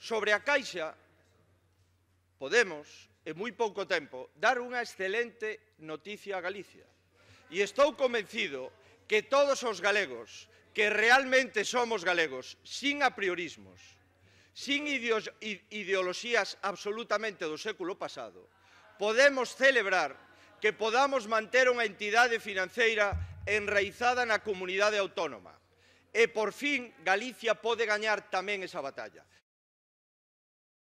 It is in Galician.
sobre a Caixa podemos, en moi pouco tempo, dar unha excelente noticia a Galicia. E estou convencido que todos os galegos, que realmente somos galegos, sin apriorismos, sin ideoloxías absolutamente do século pasado, podemos celebrar que podamos manter unha entidade financeira enraizada na comunidade autónoma. E por fin Galicia pode gañar tamén esa batalla.